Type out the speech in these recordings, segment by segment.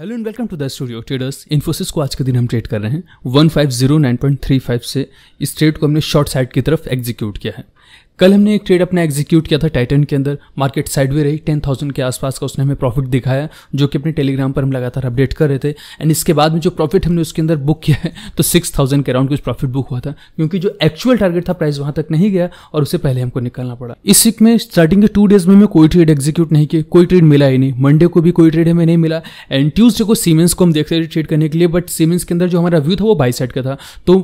hello and welcome to the studio traders Infosys को आज के दिन हम ट्रेड कर रहे हैं 1509.35 से इस ट्रेड को हमने शॉर्ट साइड की तरफ एग्जीक्यूट किया है कल हमने एक ट्रेड अपना एग्जीक्यूट किया था टाइटन के अंदर मार्केट साइडवे रही टेन थाउजेंड के आसपास का उसने हमें प्रॉफिट दिखाया जो कि अपने टेलीग्राम पर हम लगातार अपडेट कर रहे थे एंड इसके बाद में जो प्रॉफिट हमने उसके अंदर बुक किया है तो सिक्स थाउजेंड के अराउंड कुछ प्रॉफिट बुक हुआ था क्योंकि जो एक्चुअल टारगेट था प्राइस वहां तक नहीं गया और उससे पहले हमको निकलना पड़ा इस सिक में स्टार्टिंग के टू डेज में हमें कोई ट्रेड एग्जीक्यूट नहीं किया कोई ट्रेड मिला ही नहीं मंडे को भी कोई ट्रेड हमें नहीं मिला एंड ट्यूजडे को सीमेंस को हम रहे थे ट्रेड करने के लिए बट सीमेंस के अंदर जो हमारा व्यू था वो बाई साइड का था तो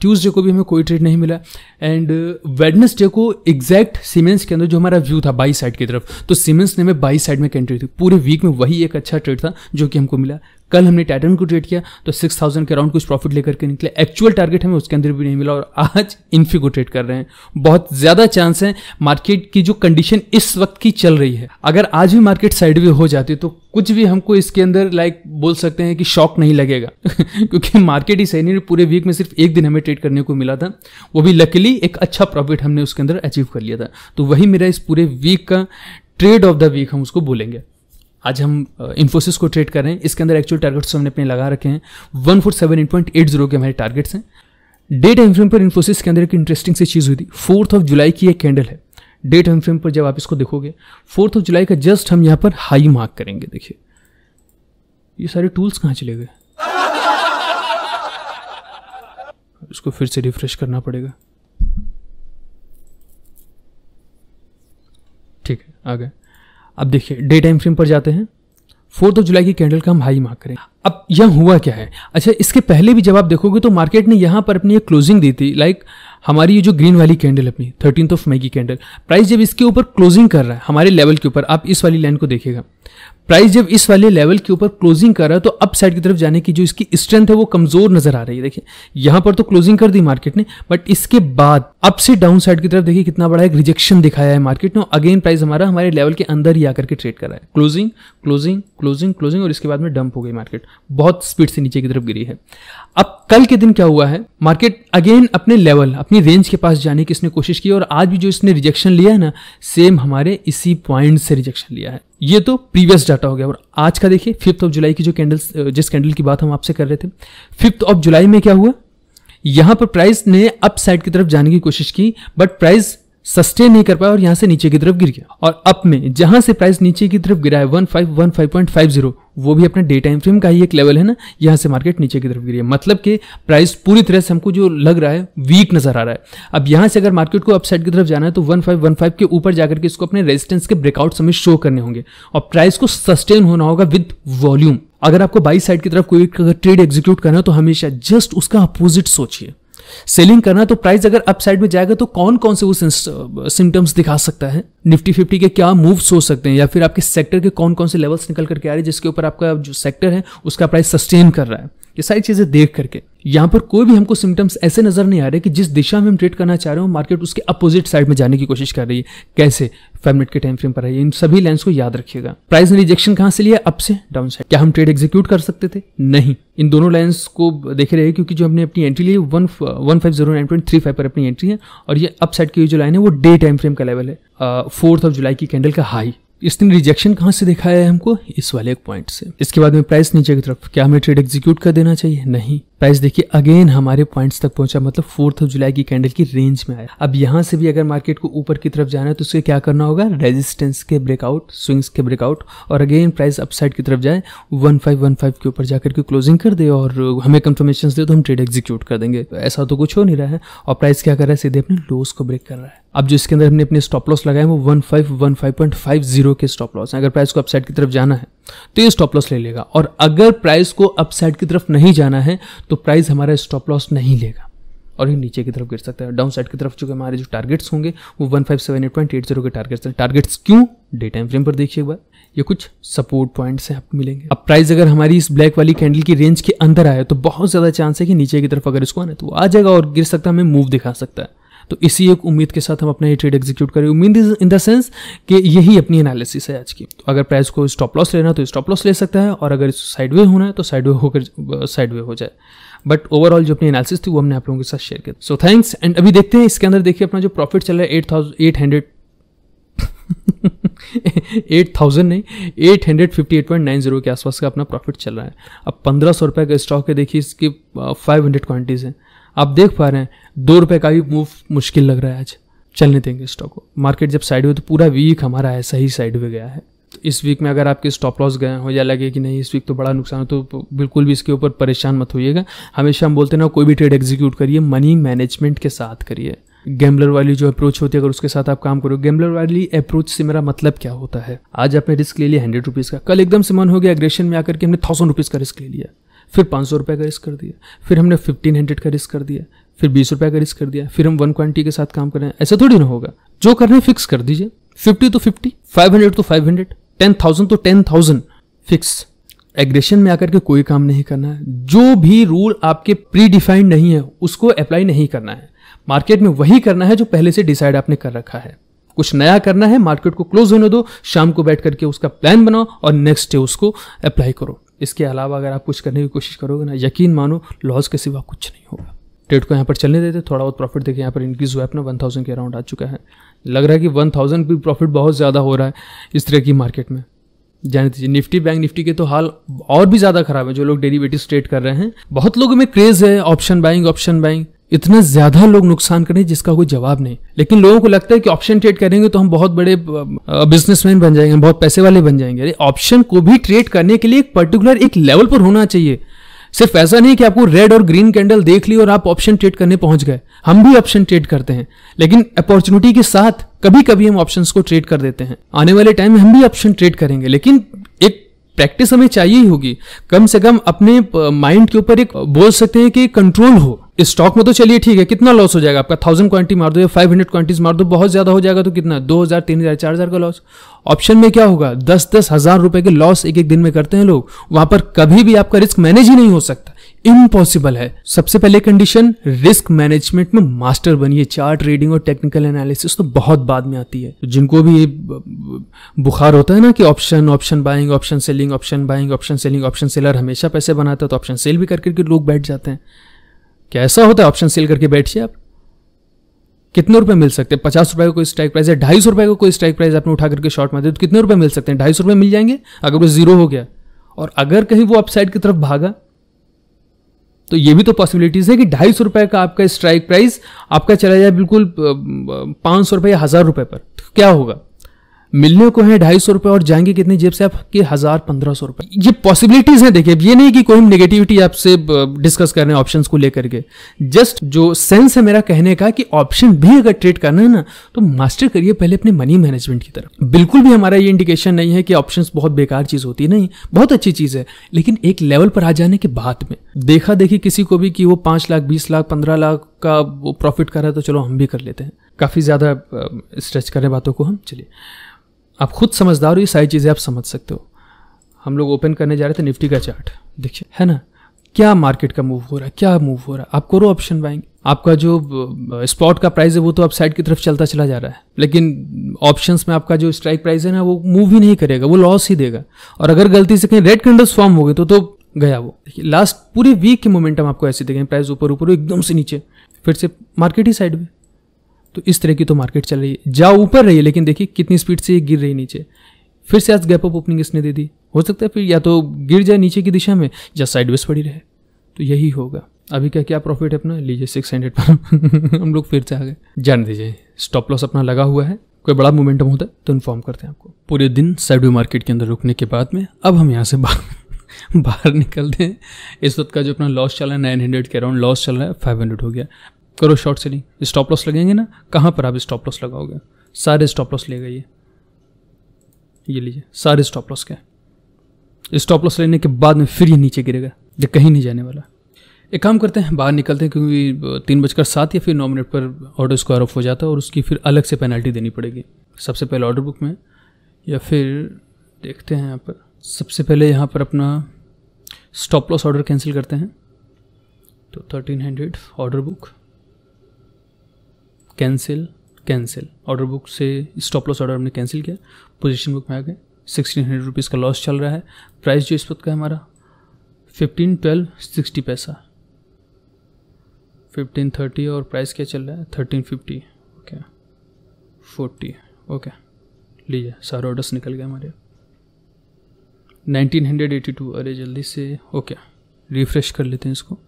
ट्यूजडे को भी हमें कोई ट्रेड नहीं मिला एंड वेड uh, वेडनेसडे को एग्जैक्ट सीमेंस के अंदर जो हमारा व्यू था बाई साइड की तरफ तो सीमेंस ने हमें बाई साइड में कंट्री थी पूरे वीक में वही एक अच्छा ट्रेड था जो कि हमको मिला कल हमने टाइटन को ट्रेड किया तो सिक्स थाउजेंड के अराउंड कुछ प्रॉफिट लेकर के निकले एक्चुअल टारगेट हमें उसके अंदर भी नहीं मिला और आज इन्फी को ट्रेड कर रहे हैं बहुत ज़्यादा चांस है मार्केट की जो कंडीशन इस वक्त की चल रही है अगर आज भी मार्केट साइड हो जाती तो कुछ भी हमको इसके अंदर लाइक बोल सकते हैं कि शॉक नहीं लगेगा क्योंकि मार्केट ही सही नहीं पूरे वीक में सिर्फ एक दिन हमें ट्रेड करने को मिला था वो भी लकीली एक अच्छा प्रॉफिट हमने उसके अंदर अचीव कर लिया था तो वही मेरा इस पूरे वीक का ट्रेड ऑफ द वीक हम उसको बोलेंगे आज हम इन्फोसिस को ट्रेड कर रहे हैं इसके अंदर एक्चुअल टारगेट्स तो हमने अपने लगा रखे हैं one four seven eight point eight zero के हमारे टारगेट्स हैं डे टाइम फ्रेम पर इन्फोसिस के अंदर एक इंटरेस्टिंग सी चीज़ हुई थी फोर्थ ऑफ जुलाई की एक कैंडल है डे टाइम फ्रेम पर जब आप इसको देखोगे फोर्थ ऑफ जुलाई का जस्ट हम यहाँ पर हाई मार्क करेंगे देखिए ये सारे टूल्स कहाँ चले गए इसको फिर से रिफ्रेश करना पड़ेगा ठीक है आ गए अब देखिए डे टाइम फ्रेम पर जाते हैं फोर्थ ऑफ जुलाई की कैंडल का हम हाई मार्क करें अब यह हुआ क्या है अच्छा इसके पहले भी जब आप देखोगे तो मार्केट ने यहाँ पर अपनी एक क्लोजिंग दी थी लाइक हमारी ये जो ग्रीन वाली कैंडल अपनी थर्टीन ऑफ मई की कैंडल प्राइस जब इसके ऊपर क्लोजिंग कर रहा है हमारे लेवल के ऊपर आप इस वाली लाइन को देखिएगा प्राइस जब इस वाले लेवल के ऊपर क्लोजिंग कर रहा है तो अप साइड की तरफ जाने की जो इसकी स्ट्रेंथ है वो कमजोर नजर आ रही है देखिए यहां पर तो क्लोजिंग कर दी मार्केट ने बट इसके बाद अप से डाउन साइड की तरफ देखिए कितना बड़ा एक रिजेक्शन दिखाया है मार्केट ने अगेन प्राइस हमारा हमारे लेवल के अंदर ही आकर के ट्रेड कर रहा है क्लोजिंग क्लोजिंग क्लोजिंग क्लोजिंग और इसके बाद में डंप हो गई मार्केट बहुत स्पीड से नीचे की तरफ गिरी है अब कल के दिन क्या हुआ है मार्केट अगेन अपने लेवल अपनी रेंज के पास जाने की इसने कोशिश की और आज भी जो इसने रिजेक्शन लिया है ना सेम हमारे इसी पॉइंट से रिजेक्शन लिया है ये तो प्रीवियस डाटा हो गया और आज का देखिए फिफ्थ ऑफ जुलाई की जो कैंडल्स जिस कैंडल की बात हम आपसे कर रहे थे फिफ्थ ऑफ जुलाई में क्या हुआ यहां पर प्राइस ने अप साइड की तरफ जाने की कोशिश की बट प्राइस सस्टेन नहीं कर पाया और यहाँ से नीचे की तरफ गिर गया और अप में जहां से प्राइस नीचे की तरफ गिरा है 1515.50 वो भी अपने डे टाइम फ्रेम का ही एक लेवल है ना यहाँ से मार्केट नीचे की तरफ गिरी है मतलब कि प्राइस पूरी तरह से हमको जो लग रहा है वीक नजर आ रहा है अब यहाँ से अगर मार्केट को अपसाइड की तरफ जाना है तो वन फाइव वन फाइव के ऊपर जाकर के इसको अपने रेजिस्टेंस के ब्रेकआउट समय शो करने होंगे और प्राइस को सस्टेन होना होगा विद वॉल्यूम अगर आपको बाई साइड की तरफ कोई ट्रेड एग्जीक्यूट करना है तो हमेशा जस्ट उसका अपोजिट सोचिए सेलिंग करना तो प्राइस अगर अपसाइड में जाएगा तो कौन कौन से वो सिम्टम्स दिखा सकता है निफ्टी फिफ्टी के क्या मूव्स हो सकते हैं या फिर आपके सेक्टर के कौन कौन से लेवल्स निकल करके आ रहे हैं जिसके ऊपर आपका जो सेक्टर है उसका प्राइस सस्टेन कर रहा है ये सारी चीज़ें देख करके यहाँ पर कोई भी हमको सिम्टम्स ऐसे नज़र नहीं आ रहे कि जिस दिशा में हम ट्रेड करना चाह रहे हो मार्केट उसके अपोजिट साइड में जाने की कोशिश कर रही है कैसे फाइव मिनट के टाइम फ्रेम पर आइए इन सभी लाइन को याद रखिएगा प्राइस ने रिजेक्शन कहाँ से लिया अप से डाउन साइड क्या हम ट्रेड एग्जीक्यूट कर सकते थे नहीं इन दोनों लाइन्स को देखे रहे क्योंकि जो हमने अपनी एंट्री ली one one five zero nine point three five पर अपनी एंट्री है और ये अप साइड की जो लाइन है वो डे टाइम फ्रेम का लेवल है फोर्थ ऑफ जुलाई की कैंडल का हाई इसने रिजेक्शन कहाँ से दिखाया है हमको इस वाले एक पॉइंट से इसके बाद में प्राइस नीचे की तरफ क्या हमें ट्रेड एग्जीक्यूट कर देना चाहिए नहीं प्राइस देखिए अगेन हमारे पॉइंट्स तक पहुंचा मतलब फोर्थ ऑफ जुलाई की कैंडल की रेंज में आया अब यहाँ से भी अगर मार्केट को ऊपर की तरफ जाना है तो उसके क्या करना होगा रेजिस्टेंस के ब्रेकआउट स्विंग्स के ब्रेकआउट और अगेन प्राइस अपसाइड की तरफ जाए 1515 के ऊपर जाकर के क्लोजिंग कर दे और हमें कंफर्मेशन दे तो हम ट्रेड एग्जीक्यूट कर देंगे ऐसा तो कुछ हो नहीं रहा है और प्राइस क्या कर रहा है सीधे अपने लोस को ब्रेक कर रहा है अब जो इसके अंदर हमने अपने स्टॉप लॉस लगाए वो one five one five point five zero के स्टॉप लॉस हैं अगर प्राइस को अपसाइड की तरफ जाना है तो ये स्टॉप लॉस ले लेगा और अगर प्राइस को अपसाइड की तरफ नहीं जाना है तो प्राइस हमारा स्टॉप लॉस नहीं लेगा और ये नीचे की तरफ गिर सकता है डाउन साइड की तरफ जो हमारे जो टारगेट्स होंगे वो one five seven eight point eight zero के टारगेट्स हैं टारगेट्स क्यों डे टाइम फ्रेम पर देखिए एक बार ये कुछ सपोर्ट पॉइंट्स हैं आपको मिलेंगे अब प्राइस अगर हमारी इस ब्लैक वाली कैंडल की रेंज के अंदर आए तो बहुत ज़्यादा चांस है कि नीचे की तरफ अगर इसको आना तो आ जाएगा और गिर सकता है हमें मूव दिखा सकता है तो इसी एक उम्मीद के साथ हम अपना ये ट्रेड एग्जीक्यूट करें उम्मीद इन द सेंस कि यही अपनी एनालिसिस है आज की तो अगर प्राइस को स्टॉप लॉस लेना तो स्टॉप लॉस ले सकता है और अगर साइडवे होना है तो साइडवे होकर साइडवे हो जाए बट ओवरऑल जो अपनी एनालिसिस थी वो हमने आप लोगों के साथ शेयर किया सो थैंक्स एंड अभी देखते हैं इसके अंदर देखिए अपना जो प्रॉफिट चल रहा है eight thousand eight hundred eight thousand नहीं eight hundred fifty eight point nine zero के आसपास का अपना प्रॉफिट चल रहा है अब पंद्रह सौ रुपये का स्टॉक है देखिए इसकी फाइव हंड्रेड क्वान्टिटीज़ हैं आप देख पा रहे हैं दो रुपए का भी मूव मुश्किल लग रहा है आज चलने देंगे स्टॉक को मार्केट जब साइड हुए तो पूरा वीक हमारा ऐसा ही साइड हुए गया है तो इस वीक में अगर आपके स्टॉप लॉस गए हो या लगे कि नहीं इस वीक तो बड़ा नुकसान हो तो बिल्कुल भी इसके ऊपर परेशान मत होइएगा हमेशा हम बोलते ना कोई भी ट्रेड एग्जीक्यूट करिए मनी मैनेजमेंट के साथ करिए गैम्बलर वाली जो अप्रोच होती है अगर उसके साथ आप काम करो गैम्बलर वाली अप्रोच से मेरा मतलब क्या होता है आज आपने रिस्क ले लिया हंड्रेड रुपीज़ का कल एकदम से मन हो गया एग्रेशन में आकर के हमने थाउजेंड रुपीज़ का रिस्क ले लिया फिर पाँच सौ रुपये का रिस्क कर दिया फिर हमने फिफ्टीन हंड्रेड का रिस्क कर दिया फिर बीस रुपये का रिस्क कर दिया फिर हम वन क्वान्टी के साथ काम कर रहे हैं ऐसा थोड़ी ना होगा जो कर रहे हैं फिक्स कर दीजिए फिफ्टी तो फिफ्टी फाइव हंड्रेड तो फाइव हंड्रेड टेन थाउजेंड तो टेन थाउजेंड फिक्स एग्रेशन में आकर के कोई काम नहीं करना है जो भी रूल आपके प्री डिफाइंड नहीं है उसको अप्लाई नहीं करना है मार्केट में वही करना है जो पहले से डिसाइड आपने कर रखा है कुछ नया करना है मार्केट को क्लोज होने दो शाम को बैठ करके उसका प्लान बनाओ और नेक्स्ट डे उसको अप्लाई करो इसके अलावा अगर आप कुछ करने की कोशिश करोगे ना यकीन मानो लॉस के सिवा कुछ नहीं होगा ट्रेड को यहाँ पर चलने देते थोड़ा बहुत प्रॉफिट देखिए यहाँ पर इंक्रीज हुआ है अपना वन थाउजेंड के अराउंड आ चुका है लग रहा है कि वन थाउजेंड भी प्रॉफिट बहुत ज़्यादा हो रहा है इस तरह की मार्केट में जान दीजिए निफ्टी बैंक निफ्टी के तो हाल और भी ज़्यादा खराब है जो लोग डेरिवेटिव ट्रेड कर रहे हैं बहुत लोगों में क्रेज है ऑप्शन बाइंग ऑप्शन बाइंग इतना ज्यादा लोग नुकसान करें जिसका कोई जवाब नहीं लेकिन लोगों को लगता है कि ऑप्शन ट्रेड करेंगे तो हम बहुत बड़े बिजनेसमैन बन जाएंगे बहुत पैसे वाले बन जाएंगे अरे ऑप्शन को भी ट्रेड करने के लिए एक पर्टिकुलर एक लेवल पर होना चाहिए सिर्फ ऐसा नहीं कि आपको रेड और ग्रीन कैंडल देख ली और आप ऑप्शन ट्रेड करने पहुंच गए हम भी ऑप्शन ट्रेड करते हैं लेकिन अपॉर्चुनिटी के साथ कभी कभी हम ऑप्शन को ट्रेड कर देते हैं आने वाले टाइम में हम भी ऑप्शन ट्रेड करेंगे लेकिन एक प्रैक्टिस हमें चाहिए ही होगी कम से कम अपने माइंड के ऊपर एक बोल सकते हैं कि कंट्रोल हो स्टॉक में तो चलिए ठीक है कितना लॉस हो जाएगा आपका थाउजेंड क्वांटिटी मार दो या फाइव हंड्रेड क्वांटिटीज मार दो बहुत ज़्यादा हो जाएगा तो कितना दो हज़ार तीन हज़ार चार हज़ार का लॉस ऑप्शन में क्या होगा दस दस हज़ार रुपए के लॉस एक एक दिन में करते हैं लोग वहां पर कभी भी आपका रिस्क मैनेज ही नहीं हो सकता इम्पॉसिबल है सबसे पहले कंडीशन रिस्क मैनेजमेंट में मास्टर बनिए चार्ट रीडिंग और टेक्निकल एनालिसिस तो बहुत बाद में आती है जिनको भी बुखार होता है ना कि option option buying option selling option buying option selling option seller हमेशा पैसे बनाता है तो ऑप्शन सेल भी करके लोग बैठ जाते हैं क्या ऐसा होता है ऑप्शन सेल करके बैठिए आप कितने रुपए मिल सकते हैं पचास रुपए का कोई स्ट्राइक प्राइस है ढाई सौ रुपए का कोई स्ट्राइक प्राइस आपने उठा करके शॉर्ट मार दिया तो कितने रुपए मिल सकते हैं ढाई सौ रुपए मिल जाएंगे अगर वो जीरो हो गया और अगर कहीं वो अपसाइड की तरफ भागा तो ये भी तो पॉसिबिलिटीज है कि ढाई सौ रुपए का आपका स्ट्राइक प्राइस आपका चला जाए बिल्कुल पांच सौ रुपए या हज़ार रुपए पर तो क्या होगा मिलने को है ढाई सौ रुपए और जाएंगे कितने जेब से आपके हजार पंद्रह सौ रुपए ये पॉसिबिलिटीज हैं देखिए ये नहीं कि कोई नेगेटिविटी आपसे डिस्कस कर रहे हैं ऑप्शन को लेकर के जस्ट जो सेंस है मेरा कहने का कि ऑप्शन भी अगर ट्रेड करना है ना तो मास्टर करिए पहले अपने मनी मैनेजमेंट की तरफ बिल्कुल भी हमारा ये इंडिकेशन नहीं है कि ऑप्शन बहुत बेकार चीज होती है नहीं बहुत अच्छी चीज है लेकिन एक लेवल पर आ जाने के बाद में देखा देखी किसी को भी कि वो पांच लाख बीस लाख पंद्रह लाख का वो प्रॉफिट कर रहा है तो चलो हम भी कर लेते हैं काफी ज्यादा स्ट्रेच करें बातों को हम चलिए आप खुद समझदार हो ये सारी चीज़ें आप समझ सकते हो हम लोग ओपन करने जा रहे थे निफ्टी का चार्ट देखिए है ना क्या मार्केट का मूव हो रहा है क्या मूव हो रहा है आप करो ऑप्शन बाइंग आपका जो स्पॉट का प्राइस है वो तो आप साइड की तरफ चलता चला जा रहा है लेकिन ऑप्शंस में आपका जो स्ट्राइक प्राइस है ना वो मूव ही नहीं करेगा वो लॉस ही देगा और अगर गलती से कहीं रेड कैंडल्स फॉर्म हो गए तो तो गया वो लास्ट पूरे वीक के मोमेंटम आपको ऐसे देखें प्राइस ऊपर ऊपर एकदम से नीचे फिर से मार्केट ही साइड में तो इस तरह की तो मार्केट चल रही है जा ऊपर रही है लेकिन देखिए कितनी स्पीड से ये गिर रही नीचे फिर से आज गैप अप ओपनिंग इसने दे दी हो सकता है फिर या तो गिर जाए नीचे की दिशा में या साइड पड़ी रहे तो यही होगा अभी क्या क्या प्रॉफिट है अपना लीजिए सिक्स हंड्रेड पर हम लोग फिर से आ गए जान दीजिए स्टॉप लॉस अपना लगा हुआ है कोई बड़ा मोमेंटम होता है तो इन्फॉर्म करते हैं आपको पूरे दिन साइडवे मार्केट के अंदर रुकने के बाद में अब हम यहाँ से बाहर बाहर निकलते हैं इस वक्त का जो अपना लॉस चल रहा है नाइन हंड्रेड के अराउंड लॉस चल रहा है फाइव हंड्रेड हो गया करो शॉर्ट सेलिंग स्टॉप लॉस लगेंगे ना कहाँ पर आप स्टॉप लॉस लगाओगे सारे स्टॉप लॉस ले गए ये लीजिए सारे स्टॉप लॉस के स्टॉप लॉस लेने के बाद में फिर ये नीचे गिरेगा ये कहीं नहीं जाने वाला एक काम करते हैं बाहर निकलते हैं क्योंकि तीन बजकर सात या फिर नौ मिनट पर ऑर्डर स्क्वायर ऑफ हो जाता है और उसकी फिर अलग से पेनल्टी देनी पड़ेगी सबसे पहले ऑर्डर बुक में या फिर देखते हैं यहाँ पर सबसे पहले यहाँ पर अपना स्टॉप लॉस ऑर्डर कैंसिल करते हैं तो thirteen hundred order book cancel cancel order book से स्टॉप लॉस ऑर्डर हमने कैंसिल किया पोजीशन बुक में आ गए सिक्सटीन हंड्रेड रुपीज़ का लॉस चल रहा है प्राइस जो इस वक्त का है हमारा फिफ्टीन ट्वेल्व सिक्सटी पैसा फिफ्टीन थर्टी और प्राइस क्या चल रहा है thirteen fifty okay forty okay लीजिए सारे ऑर्डर्स निकल गए हमारे नाइनटीन हंड्रेड एटी टू अरे जल्दी से ओके रिफ्रेश कर लेते हैं इसको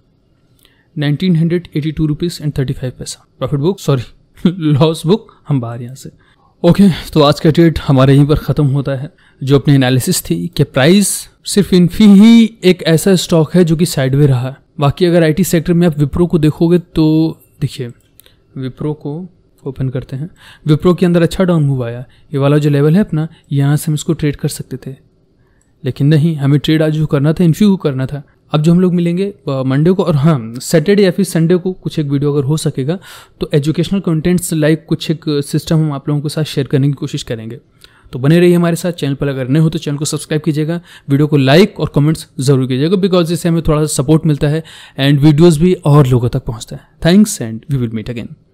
nineteen hundred eighty two rupees and thirty five पैसा profit book sorry loss book हम बाहर यहाँ से ओके तो आज का डेट हमारे यहीं पर ख़त्म होता है जो अपनी एनालिसिस थी कि प्राइस सिर्फ इन्फी ही एक ऐसा स्टॉक है जो कि साइडवे रहा है बाकी अगर आईटी सेक्टर में आप विप्रो को देखोगे तो देखिए विप्रो को ओपन करते हैं विप्रो के अंदर अच्छा डाउन मूव आया ये वाला जो लेवल है अपना यहाँ से हम इसको ट्रेड कर सकते थे लेकिन नहीं हमें ट्रेड आज जो करना था इन्फ्यू को करना था अब जो हम लोग मिलेंगे मंडे को और हाँ सैटरडे या फिर संडे को कुछ एक वीडियो अगर हो सकेगा तो एजुकेशनल कंटेंट्स लाइक कुछ एक सिस्टम हम आप लोगों के साथ शेयर करने की कोशिश करेंगे तो बने रहिए हमारे साथ चैनल पर अगर नए हो तो चैनल को सब्सक्राइब कीजिएगा वीडियो को लाइक और कमेंट्स जरूर कीजिएगा बिकॉज इससे हमें थोड़ा सा सपोर्ट मिलता है एंड वीडियोज़ भी और लोगों तक पहुँचता है thanks and we will meet again